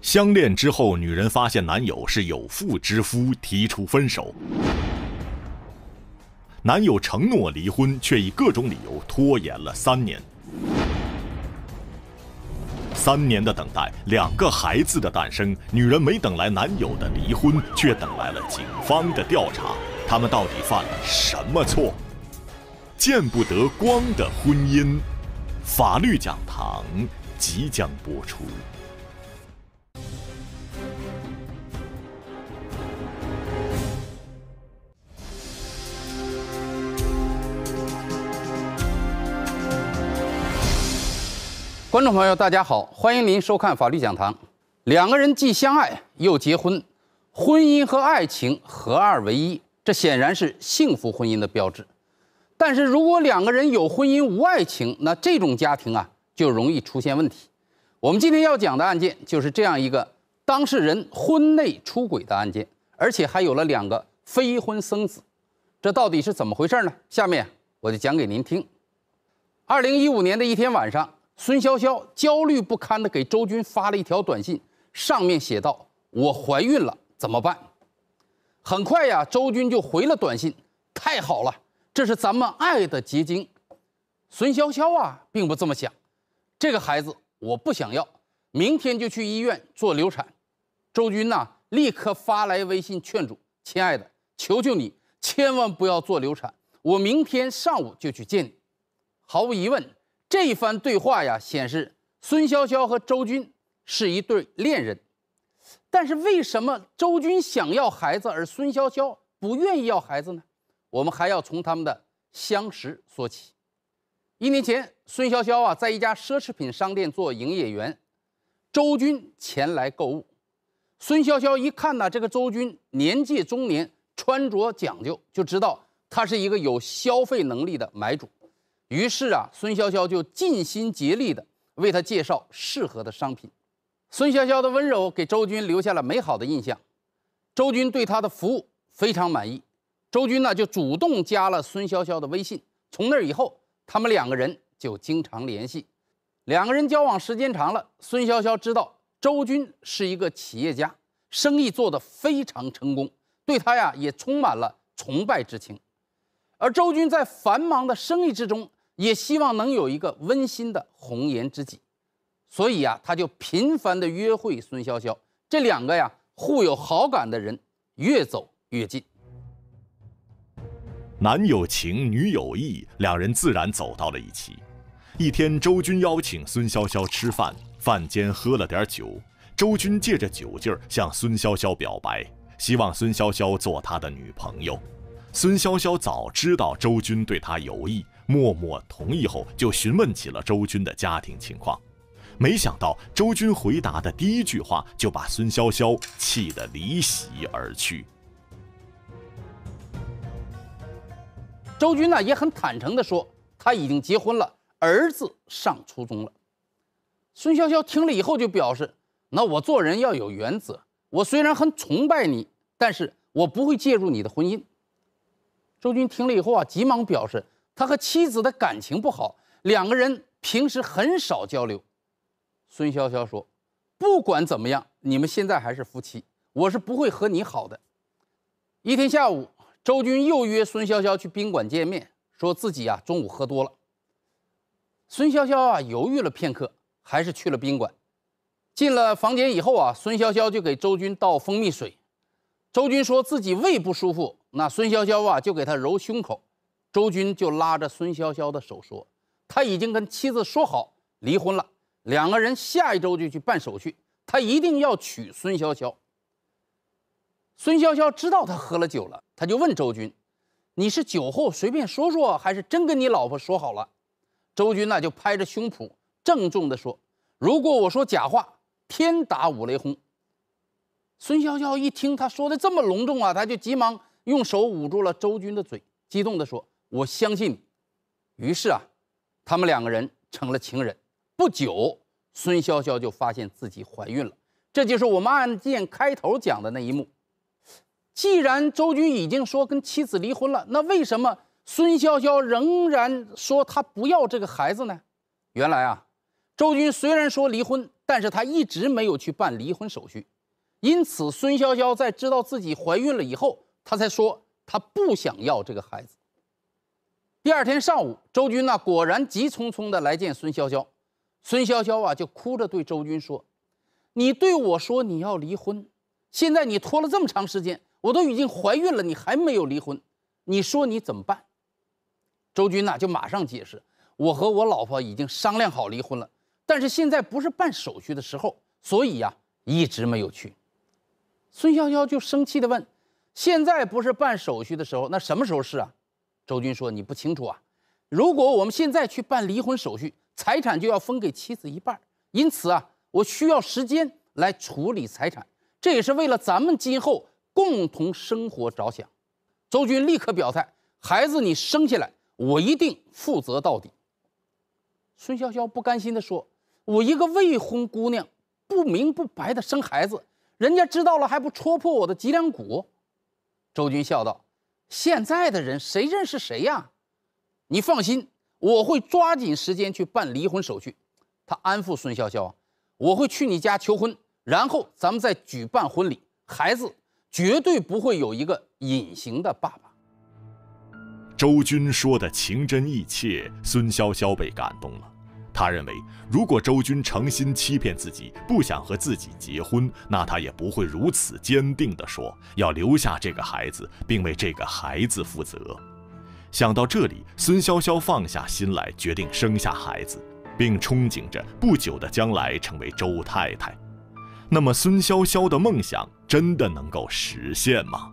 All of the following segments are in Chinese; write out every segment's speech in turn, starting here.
相恋之后，女人发现男友是有妇之夫，提出分手。男友承诺离婚，却以各种理由拖延了三年。三年的等待，两个孩子的诞生，女人没等来男友的离婚，却等来了警方的调查。他们到底犯了什么错？见不得光的婚姻，法律讲堂即将播出。观众朋友，大家好，欢迎您收看《法律讲堂》。两个人既相爱又结婚，婚姻和爱情合二为一，这显然是幸福婚姻的标志。但是如果两个人有婚姻无爱情，那这种家庭啊就容易出现问题。我们今天要讲的案件就是这样一个当事人婚内出轨的案件，而且还有了两个非婚生子，这到底是怎么回事呢？下面我就讲给您听。二零一五年的一天晚上。孙潇潇焦虑不堪地给周军发了一条短信，上面写道：“我怀孕了，怎么办？”很快呀，周军就回了短信：“太好了，这是咱们爱的结晶。”孙潇潇啊，并不这么想，这个孩子我不想要，明天就去医院做流产。周军呢，立刻发来微信劝阻：“亲爱的，求求你，千万不要做流产，我明天上午就去见你。”毫无疑问。这一番对话呀，显示孙潇潇和周军是一对恋人，但是为什么周军想要孩子，而孙潇潇不愿意要孩子呢？我们还要从他们的相识说起。一年前，孙潇潇啊在一家奢侈品商店做营业员，周军前来购物，孙潇潇一看呢，这个周军年届中年，穿着讲究，就知道他是一个有消费能力的买主。于是啊，孙潇潇就尽心竭力地为他介绍适合的商品。孙潇潇的温柔给周军留下了美好的印象，周军对他的服务非常满意。周军呢就主动加了孙潇潇的微信。从那以后，他们两个人就经常联系。两个人交往时间长了，孙潇潇知道周军是一个企业家，生意做得非常成功，对他呀也充满了崇拜之情。而周军在繁忙的生意之中。也希望能有一个温馨的红颜知己，所以啊，他就频繁的约会孙潇潇。这两个呀，互有好感的人越走越近，男有情，女有意，两人自然走到了一起。一天，周军邀请孙潇潇吃饭，饭间喝了点酒，周军借着酒劲儿向孙潇潇表白，希望孙潇潇做他的女朋友。孙潇潇早知道周军对她有意。默默同意后，就询问起了周军的家庭情况。没想到周军回答的第一句话就把孙潇潇气得离席而去。周军呢也很坦诚的说他已经结婚了，儿子上初中了。孙潇潇听了以后就表示：“那我做人要有原则，我虽然很崇拜你，但是我不会介入你的婚姻。”周军听了以后啊，急忙表示。他和妻子的感情不好，两个人平时很少交流。孙潇潇说：“不管怎么样，你们现在还是夫妻，我是不会和你好的。”一天下午，周军又约孙潇潇去宾馆见面，说自己啊中午喝多了。孙潇潇啊犹豫了片刻，还是去了宾馆。进了房间以后啊，孙潇潇就给周军倒蜂蜜水。周军说自己胃不舒服，那孙潇潇啊就给他揉胸口。周军就拉着孙潇潇的手说：“他已经跟妻子说好离婚了，两个人下一周就去办手续。他一定要娶孙潇潇。”孙潇潇知道他喝了酒了，他就问周军：“你是酒后随便说说，还是真跟你老婆说好了？”周军呢就拍着胸脯郑重地说：“如果我说假话，天打五雷轰！”孙潇潇一听他说的这么隆重啊，他就急忙用手捂住了周军的嘴，激动地说。我相信你。于是啊，他们两个人成了情人。不久，孙潇潇就发现自己怀孕了。这就是我们案件开头讲的那一幕。既然周军已经说跟妻子离婚了，那为什么孙潇潇仍然说她不要这个孩子呢？原来啊，周军虽然说离婚，但是他一直没有去办离婚手续。因此，孙潇潇在知道自己怀孕了以后，她才说她不想要这个孩子。第二天上午，周军呢果然急匆匆地来见孙潇潇。孙潇潇啊，就哭着对周军说：“你对我说你要离婚，现在你拖了这么长时间，我都已经怀孕了，你还没有离婚，你说你怎么办？”周军呢就马上解释：“我和我老婆已经商量好离婚了，但是现在不是办手续的时候，所以呀一直没有去。”孙潇潇就生气的问：“现在不是办手续的时候，那什么时候是啊？”周军说：“你不清楚啊，如果我们现在去办离婚手续，财产就要分给妻子一半。因此啊，我需要时间来处理财产，这也是为了咱们今后共同生活着想。”周军立刻表态：“孩子，你生下来，我一定负责到底。”孙潇潇不甘心地说：“我一个未婚姑娘，不明不白的生孩子，人家知道了还不戳破我的脊梁骨？”周军笑道。现在的人谁认识谁呀？你放心，我会抓紧时间去办离婚手续。他安抚孙潇潇：“我会去你家求婚，然后咱们再举办婚礼。孩子绝对不会有一个隐形的爸爸。”周军说的情真意切，孙潇潇被感动了。他认为，如果周军诚心欺骗自己，不想和自己结婚，那他也不会如此坚定地说要留下这个孩子，并为这个孩子负责。想到这里，孙潇潇放下心来，决定生下孩子，并憧憬着不久的将来成为周太太。那么，孙潇潇的梦想真的能够实现吗？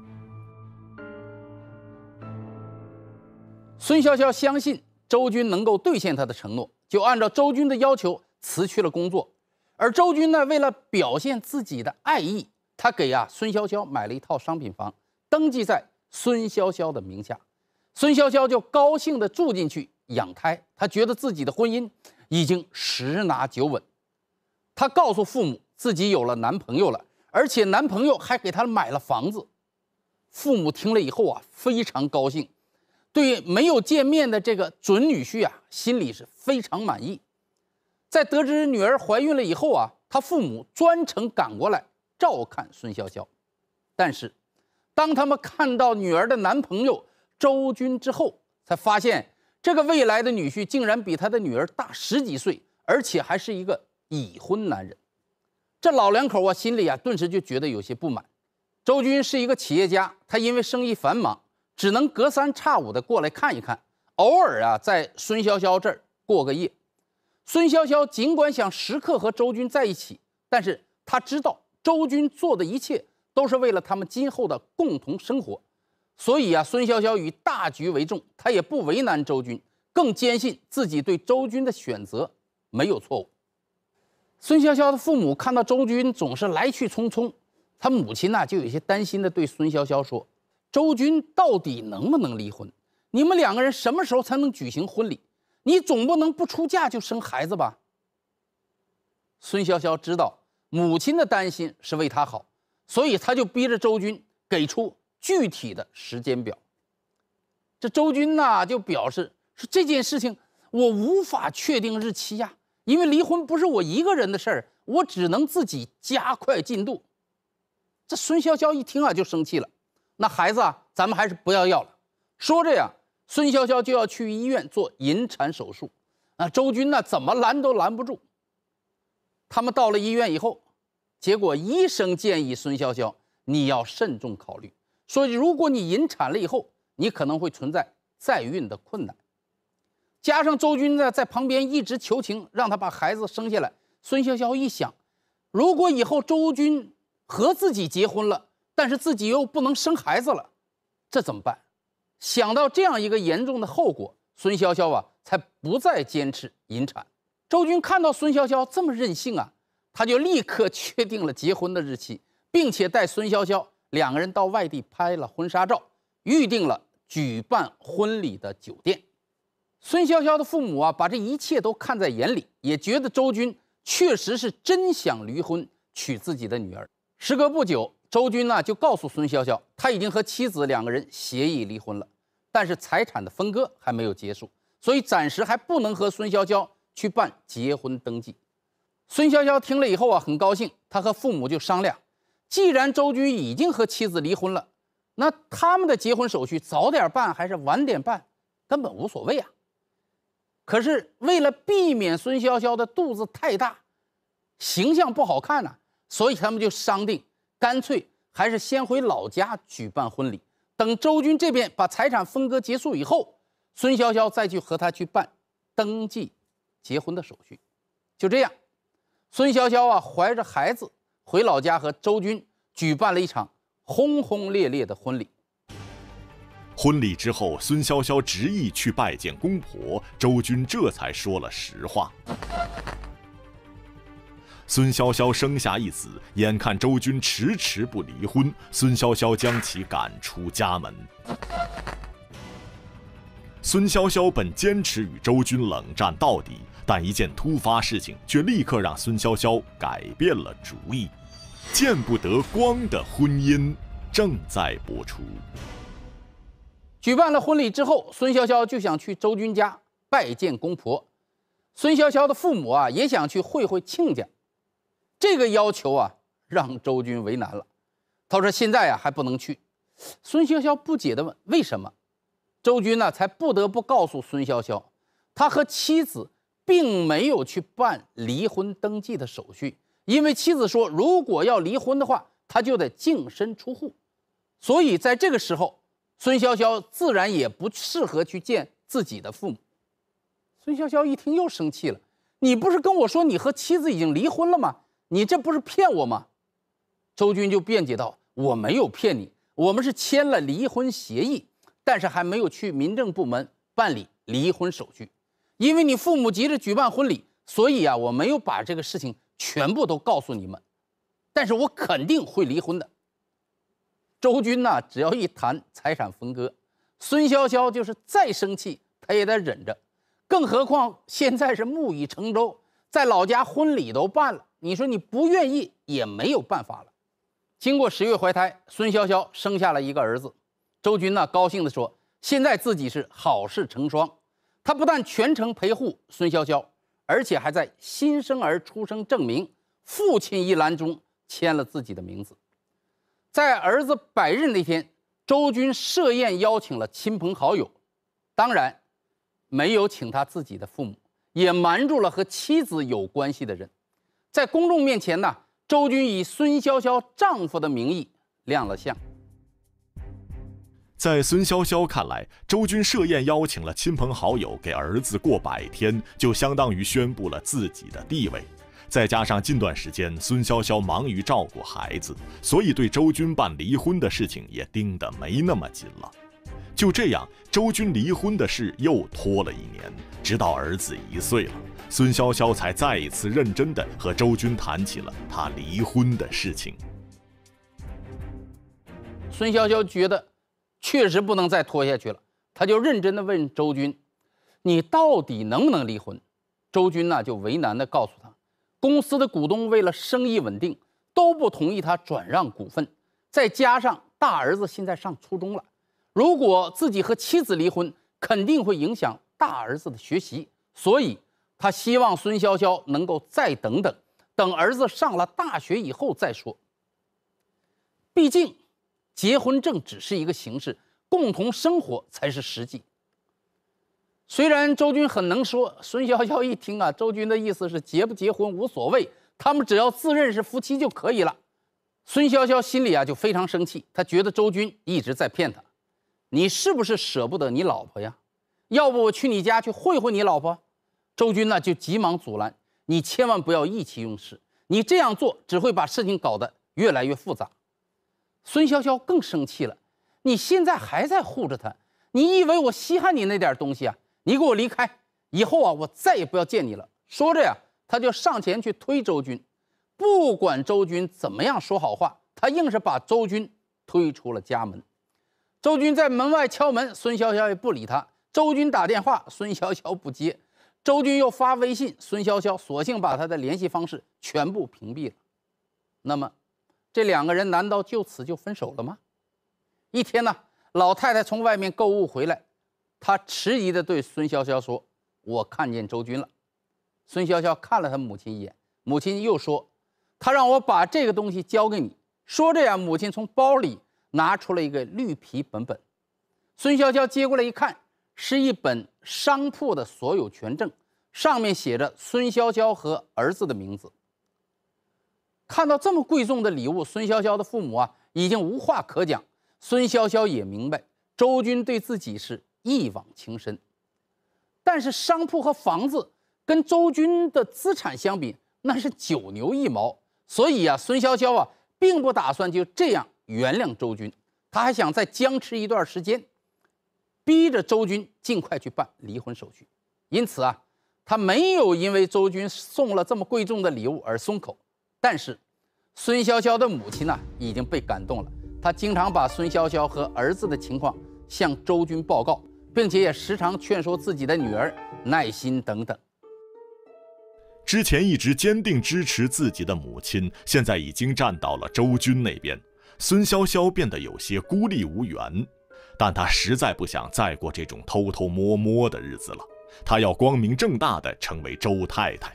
孙潇潇相信周军能够兑现他的承诺。就按照周军的要求辞去了工作，而周军呢，为了表现自己的爱意，他给呀孙潇潇买了一套商品房，登记在孙潇潇的名下。孙潇潇就高兴地住进去养胎，她觉得自己的婚姻已经十拿九稳。她告诉父母自己有了男朋友了，而且男朋友还给她买了房子。父母听了以后啊，非常高兴。对没有见面的这个准女婿啊，心里是非常满意。在得知女儿怀孕了以后啊，他父母专程赶过来照看孙潇潇。但是，当他们看到女儿的男朋友周军之后，才发现这个未来的女婿竟然比他的女儿大十几岁，而且还是一个已婚男人。这老两口啊，心里啊，顿时就觉得有些不满。周军是一个企业家，他因为生意繁忙。只能隔三差五的过来看一看，偶尔啊，在孙潇潇这儿过个夜。孙潇潇尽管想时刻和周军在一起，但是他知道周军做的一切都是为了他们今后的共同生活，所以啊，孙潇潇以大局为重，他也不为难周军，更坚信自己对周军的选择没有错误。孙潇潇的父母看到周军总是来去匆匆，他母亲呢就有些担心的对孙潇潇说。周军到底能不能离婚？你们两个人什么时候才能举行婚礼？你总不能不出嫁就生孩子吧？孙潇潇知道母亲的担心是为她好，所以他就逼着周军给出具体的时间表。这周军呢就表示说这件事情我无法确定日期呀，因为离婚不是我一个人的事儿，我只能自己加快进度。这孙潇潇一听啊就生气了。那孩子啊，咱们还是不要要了。说着呀，孙潇潇就要去医院做引产手术。那周军呢，怎么拦都拦不住。他们到了医院以后，结果医生建议孙潇潇，你要慎重考虑，说如果你引产了以后，你可能会存在再孕的困难。加上周军呢，在旁边一直求情，让他把孩子生下来。孙潇潇一想，如果以后周军和自己结婚了，但是自己又不能生孩子了，这怎么办？想到这样一个严重的后果，孙潇潇啊，才不再坚持引产。周军看到孙潇潇这么任性啊，他就立刻确定了结婚的日期，并且带孙潇潇两个人到外地拍了婚纱照，预定了举办婚礼的酒店。孙潇潇的父母啊，把这一切都看在眼里，也觉得周军确实是真想离婚娶自己的女儿。时隔不久。周军呢就告诉孙潇潇，他已经和妻子两个人协议离婚了，但是财产的分割还没有结束，所以暂时还不能和孙潇潇去办结婚登记。孙潇潇听了以后啊，很高兴，他和父母就商量，既然周军已经和妻子离婚了，那他们的结婚手续早点办还是晚点办，根本无所谓啊。可是为了避免孙潇潇的肚子太大，形象不好看呢，所以他们就商定。干脆还是先回老家举办婚礼，等周军这边把财产分割结束以后，孙潇潇再去和他去办登记结婚的手续。就这样，孙潇潇啊，怀着孩子回老家和周军举办了一场轰轰烈烈的婚礼。婚礼之后，孙潇潇执意去拜见公婆，周军这才说了实话。孙潇潇生下一子，眼看周军迟迟不离婚，孙潇潇将其赶出家门。孙潇潇本坚持与周军冷战到底，但一件突发事情却立刻让孙潇潇改变了主意。见不得光的婚姻正在播出。举办了婚礼之后，孙潇潇就想去周军家拜见公婆。孙潇潇的父母啊，也想去会会亲家。这个要求啊，让周军为难了。他说：“现在啊，还不能去。”孙潇潇不解地问：“为什么？”周军呢，才不得不告诉孙潇潇，他和妻子并没有去办离婚登记的手续，因为妻子说，如果要离婚的话，他就得净身出户。所以在这个时候，孙潇潇自然也不适合去见自己的父母。孙潇潇一听又生气了：“你不是跟我说你和妻子已经离婚了吗？”你这不是骗我吗？周军就辩解道：“我没有骗你，我们是签了离婚协议，但是还没有去民政部门办理离婚手续。因为你父母急着举办婚礼，所以啊，我没有把这个事情全部都告诉你们。但是我肯定会离婚的。”周军呢，只要一谈财产分割，孙潇潇就是再生气，他也得忍着，更何况现在是木已成舟，在老家婚礼都办了。你说你不愿意也没有办法了。经过十月怀胎，孙潇潇生下了一个儿子。周军呢，高兴地说：“现在自己是好事成双。”他不但全程陪护孙潇潇，而且还在新生儿出生证明父亲一栏中签了自己的名字。在儿子百日那天，周军设宴邀请了亲朋好友，当然没有请他自己的父母，也瞒住了和妻子有关系的人。在公众面前呢，周军以孙潇潇丈夫的名义亮了相。在孙潇潇看来，周军设宴邀请了亲朋好友给儿子过百天，就相当于宣布了自己的地位。再加上近段时间孙潇潇忙于照顾孩子，所以对周军办离婚的事情也盯得没那么紧了。就这样，周军离婚的事又拖了一年，直到儿子一岁了。孙潇潇才再一次认真的和周军谈起了他离婚的事情。孙潇潇觉得确实不能再拖下去了，他就认真的问周军：“你到底能不能离婚？”周军呢就为难的告诉他：“公司的股东为了生意稳定，都不同意他转让股份，再加上大儿子现在上初中了，如果自己和妻子离婚，肯定会影响大儿子的学习，所以。”他希望孙潇潇能够再等等，等儿子上了大学以后再说。毕竟，结婚证只是一个形式，共同生活才是实际。虽然周军很能说，孙潇潇一听啊，周军的意思是结不结婚无所谓，他们只要自认是夫妻就可以了。孙潇潇心里啊就非常生气，他觉得周军一直在骗他。你是不是舍不得你老婆呀？要不我去你家去会会你老婆？周军呢就急忙阻拦，你千万不要意气用事，你这样做只会把事情搞得越来越复杂。孙潇潇更生气了，你现在还在护着他，你以为我稀罕你那点东西啊？你给我离开，以后啊我再也不要见你了。说着呀，他就上前去推周军，不管周军怎么样说好话，他硬是把周军推出了家门。周军在门外敲门，孙潇潇也不理他。周军打电话，孙潇潇不接。周军又发微信，孙潇潇索性把他的联系方式全部屏蔽了。那么，这两个人难道就此就分手了吗？一天呢，老太太从外面购物回来，她迟疑的对孙潇潇说：“我看见周军了。”孙潇潇看了他母亲一眼，母亲又说：“他让我把这个东西交给你。”说着呀，母亲从包里拿出了一个绿皮本本，孙潇潇接过来一看。是一本商铺的所有权证，上面写着孙潇潇和儿子的名字。看到这么贵重的礼物，孙潇潇的父母啊已经无话可讲。孙潇潇也明白，周军对自己是一往情深，但是商铺和房子跟周军的资产相比，那是九牛一毛。所以啊，孙潇潇啊并不打算就这样原谅周军，他还想再僵持一段时间。逼着周军尽快去办离婚手续，因此啊，他没有因为周军送了这么贵重的礼物而松口。但是，孙潇潇的母亲呢已经被感动了，她经常把孙潇潇和儿子的情况向周军报告，并且也时常劝说自己的女儿耐心等等。之前一直坚定支持自己的母亲，现在已经站到了周军那边，孙潇潇变得有些孤立无援。但他实在不想再过这种偷偷摸摸的日子了，他要光明正大的成为周太太。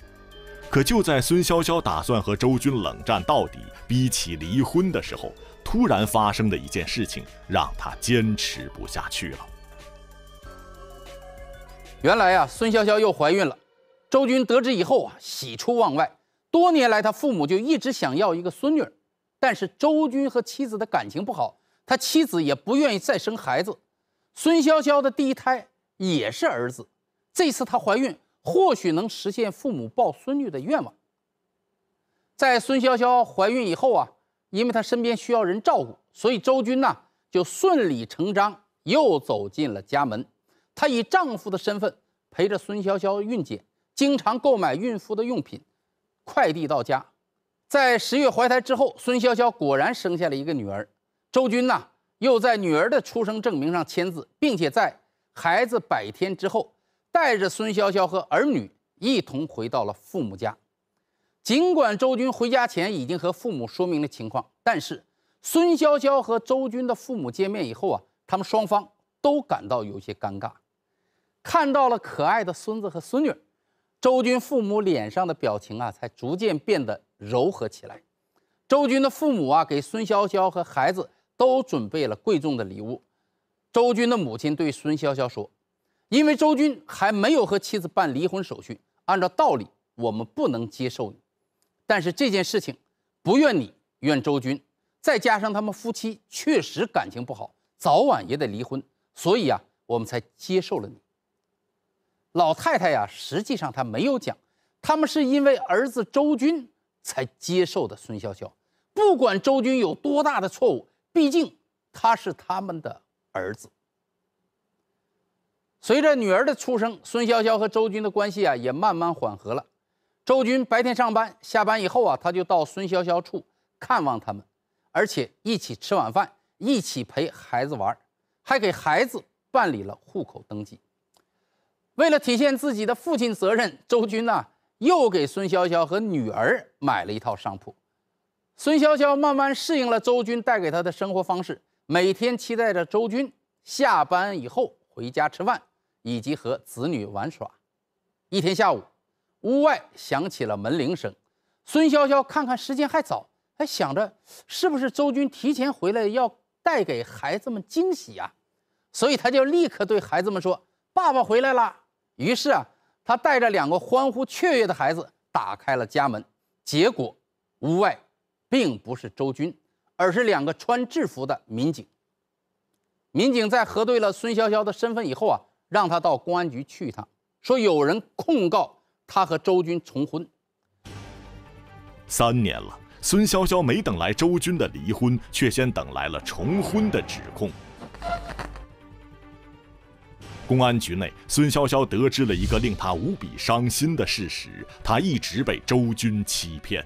可就在孙潇潇打算和周军冷战到底，逼其离婚的时候，突然发生的一件事情让他坚持不下去了。原来呀，孙潇潇又怀孕了。周军得知以后啊，喜出望外。多年来，他父母就一直想要一个孙女，但是周军和妻子的感情不好。他妻子也不愿意再生孩子，孙潇潇的第一胎也是儿子，这次她怀孕或许能实现父母抱孙女的愿望。在孙潇潇怀孕以后啊，因为她身边需要人照顾，所以周军呢就顺理成章又走进了家门。他以丈夫的身份陪着孙潇潇孕检，经常购买孕妇的用品，快递到家。在十月怀胎之后，孙潇潇果然生下了一个女儿。周军呐，又在女儿的出生证明上签字，并且在孩子百天之后，带着孙潇潇和儿女一同回到了父母家。尽管周军回家前已经和父母说明了情况，但是孙潇潇和周军的父母见面以后啊，他们双方都感到有些尴尬。看到了可爱的孙子和孙女，周军父母脸上的表情啊，才逐渐变得柔和起来。周军的父母啊，给孙潇潇和孩子。都准备了贵重的礼物。周军的母亲对孙潇潇说：“因为周军还没有和妻子办离婚手续，按照道理我们不能接受你。但是这件事情不怨你，怨周军。再加上他们夫妻确实感情不好，早晚也得离婚，所以啊，我们才接受了你。”老太太呀，实际上她没有讲，他们是因为儿子周军才接受的孙潇潇。不管周军有多大的错误。毕竟他是他们的儿子。随着女儿的出生，孙潇潇和周军的关系啊也慢慢缓和了。周军白天上班，下班以后啊，他就到孙潇潇处看望他们，而且一起吃晚饭，一起陪孩子玩，还给孩子办理了户口登记。为了体现自己的父亲责任，周军呢又给孙潇潇和女儿买了一套商铺。孙潇潇慢慢适应了周军带给她的生活方式，每天期待着周军下班以后回家吃饭，以及和子女玩耍。一天下午，屋外响起了门铃声。孙潇潇看看时间还早，还想着是不是周军提前回来要带给孩子们惊喜啊，所以他就立刻对孩子们说：“爸爸回来了。”于是啊，他带着两个欢呼雀跃的孩子打开了家门。结果，屋外。并不是周军，而是两个穿制服的民警。民警在核对了孙潇潇的身份以后啊，让他到公安局去一趟，说有人控告他和周军重婚。三年了，孙潇潇没等来周军的离婚，却先等来了重婚的指控。公安局内，孙潇潇得知了一个令他无比伤心的事实：他一直被周军欺骗。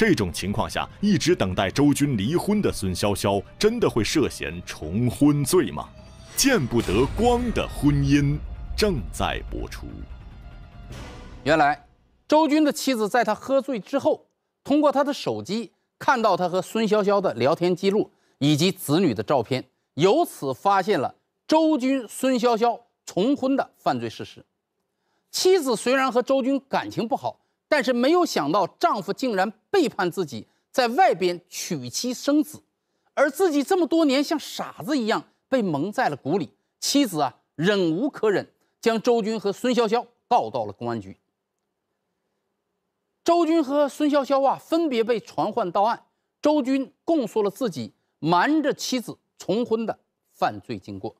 这种情况下，一直等待周军离婚的孙潇潇，真的会涉嫌重婚罪吗？见不得光的婚姻正在播出。原来，周军的妻子在他喝醉之后，通过他的手机看到他和孙潇潇的聊天记录以及子女的照片，由此发现了周军孙潇潇重婚的犯罪事实。妻子虽然和周军感情不好。但是没有想到，丈夫竟然背叛自己，在外边娶妻生子，而自己这么多年像傻子一样被蒙在了鼓里。妻子啊，忍无可忍，将周军和孙潇潇告到了公安局。周军和孙潇潇啊，分别被传唤到案。周军供述了自己瞒着妻子重婚的犯罪经过。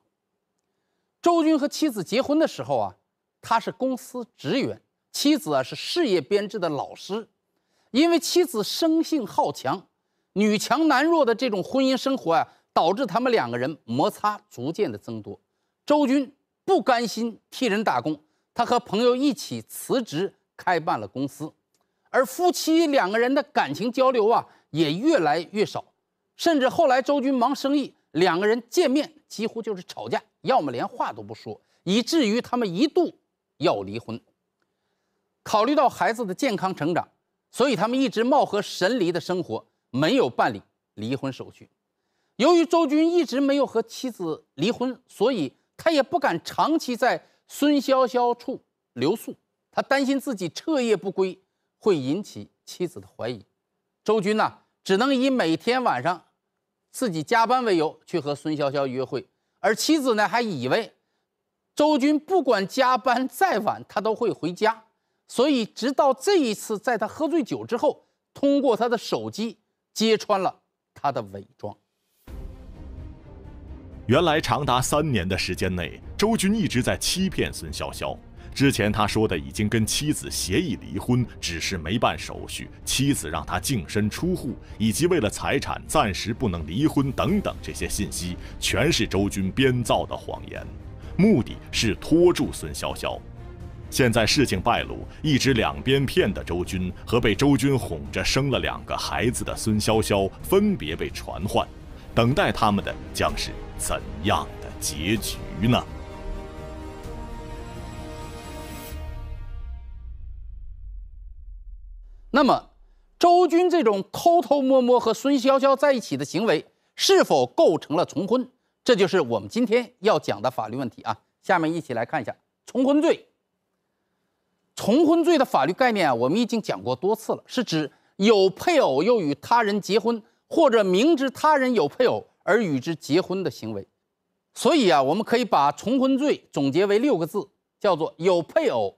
周军和妻子结婚的时候啊，他是公司职员。妻子啊是事业编制的老师，因为妻子生性好强，女强男弱的这种婚姻生活啊，导致他们两个人摩擦逐渐的增多。周军不甘心替人打工，他和朋友一起辞职开办了公司，而夫妻两个人的感情交流啊也越来越少，甚至后来周军忙生意，两个人见面几乎就是吵架，要么连话都不说，以至于他们一度要离婚。考虑到孩子的健康成长，所以他们一直貌合神离的生活，没有办理离婚手续。由于周军一直没有和妻子离婚，所以他也不敢长期在孙潇潇处留宿。他担心自己彻夜不归会引起妻子的怀疑。周军呢，只能以每天晚上自己加班为由去和孙潇潇约会，而妻子呢，还以为周军不管加班再晚，他都会回家。所以，直到这一次，在他喝醉酒之后，通过他的手机揭穿了他的伪装。原来，长达三年的时间内，周军一直在欺骗孙潇潇。之前他说的已经跟妻子协议离婚，只是没办手续；妻子让他净身出户，以及为了财产暂时不能离婚等等这些信息，全是周军编造的谎言，目的是拖住孙潇潇。现在事情败露，一直两边骗的周军和被周军哄着生了两个孩子的孙潇潇分别被传唤，等待他们的将是怎样的结局呢？那么，周军这种偷偷摸摸和孙潇潇在一起的行为是否构成了重婚？这就是我们今天要讲的法律问题啊！下面一起来看一下重婚罪。重婚罪的法律概念啊，我们已经讲过多次了，是指有配偶又与他人结婚，或者明知他人有配偶而与之结婚的行为。所以啊，我们可以把重婚罪总结为六个字，叫做有配偶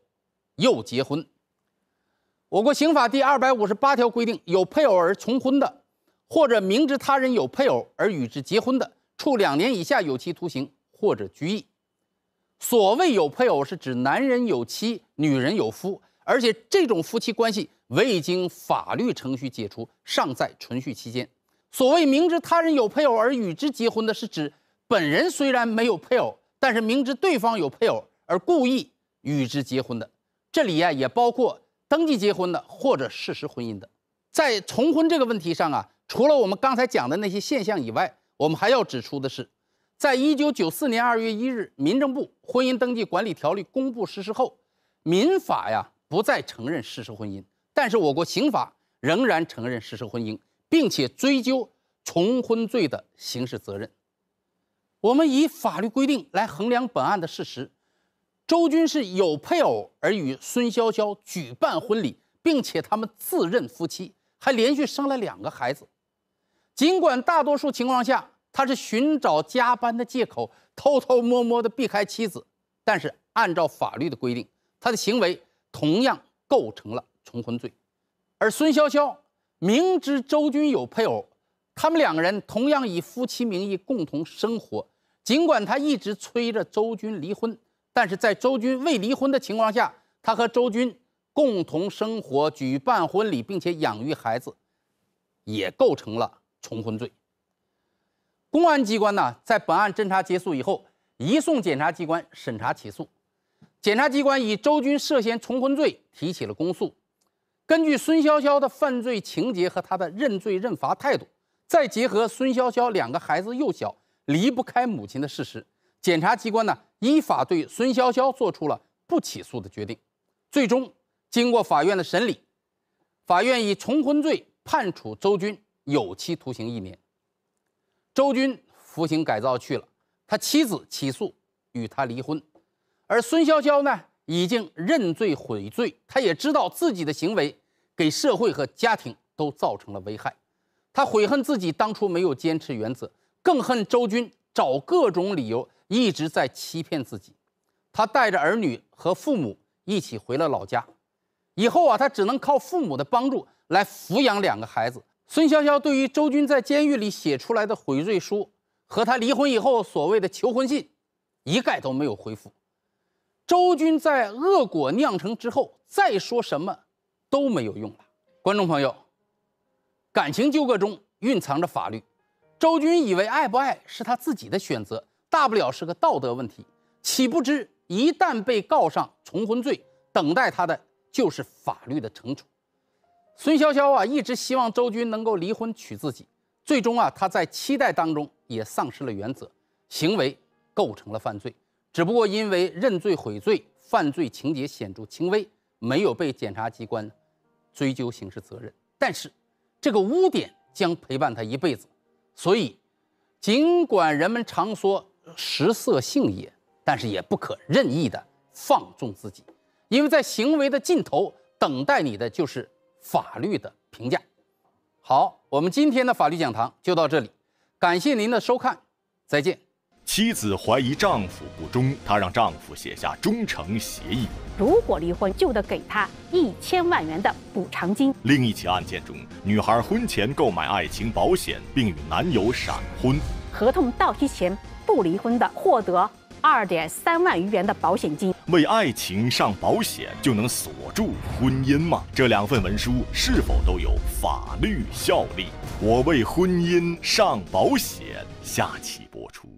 又结婚。我国刑法第二百五十八条规定，有配偶而重婚的，或者明知他人有配偶而与之结婚的，处两年以下有期徒刑或者拘役。所谓有配偶，是指男人有妻，女人有夫，而且这种夫妻关系未经法律程序解除，尚在存续期间。所谓明知他人有配偶而与之结婚的，是指本人虽然没有配偶，但是明知对方有配偶而故意与之结婚的。这里啊，也包括登记结婚的或者事实婚姻的。在重婚这个问题上啊，除了我们刚才讲的那些现象以外，我们还要指出的是。在一九九四年二月一日，《民政部婚姻登记管理条例》公布实施后，民法呀不再承认事实婚姻，但是我国刑法仍然承认事实婚姻，并且追究重婚罪的刑事责任。我们以法律规定来衡量本案的事实，周军是有配偶而与孙潇潇举办婚礼，并且他们自认夫妻，还连续生了两个孩子。尽管大多数情况下，他是寻找加班的借口，偷偷摸摸地避开妻子，但是按照法律的规定，他的行为同样构成了重婚罪。而孙潇潇明知周军有配偶，他们两个人同样以夫妻名义共同生活，尽管他一直催着周军离婚，但是在周军未离婚的情况下，他和周军共同生活、举办婚礼，并且养育孩子，也构成了重婚罪。公安机关呢，在本案侦查结束以后，移送检察机关审查起诉。检察机关以周军涉嫌重婚罪提起了公诉。根据孙潇潇的犯罪情节和他的认罪认罚态度，再结合孙潇潇两个孩子幼小离不开母亲的事实，检察机关呢依法对孙潇潇做出了不起诉的决定。最终，经过法院的审理，法院以重婚罪判处周军有期徒刑一年。周军服刑改造去了，他妻子起诉与他离婚，而孙潇潇呢，已经认罪悔罪，他也知道自己的行为给社会和家庭都造成了危害，他悔恨自己当初没有坚持原则，更恨周军找各种理由一直在欺骗自己，他带着儿女和父母一起回了老家，以后啊，他只能靠父母的帮助来抚养两个孩子。孙潇潇对于周军在监狱里写出来的悔罪书和他离婚以后所谓的求婚信，一概都没有回复。周军在恶果酿成之后再说什么都没有用了。观众朋友，感情纠葛中蕴藏着法律。周军以为爱不爱是他自己的选择，大不了是个道德问题，岂不知一旦被告上重婚罪，等待他的就是法律的惩处。孙潇潇啊，一直希望周军能够离婚娶自己。最终啊，他在期待当中也丧失了原则，行为构成了犯罪。只不过因为认罪悔罪，犯罪情节显著轻微，没有被检察机关追究刑事责任。但是，这个污点将陪伴他一辈子。所以，尽管人们常说食色性也，但是也不可任意的放纵自己，因为在行为的尽头等待你的就是。法律的评价。好，我们今天的法律讲堂就到这里，感谢您的收看，再见。妻子怀疑丈夫不忠，她让丈夫写下忠诚协议，如果离婚就得给她一千万元的补偿金。另一起案件中，女孩婚前购买爱情保险，并与男友闪婚，合同到期前不离婚的获得。二点三万余元的保险金，为爱情上保险就能锁住婚姻吗？这两份文书是否都有法律效力？我为婚姻上保险，下期播出。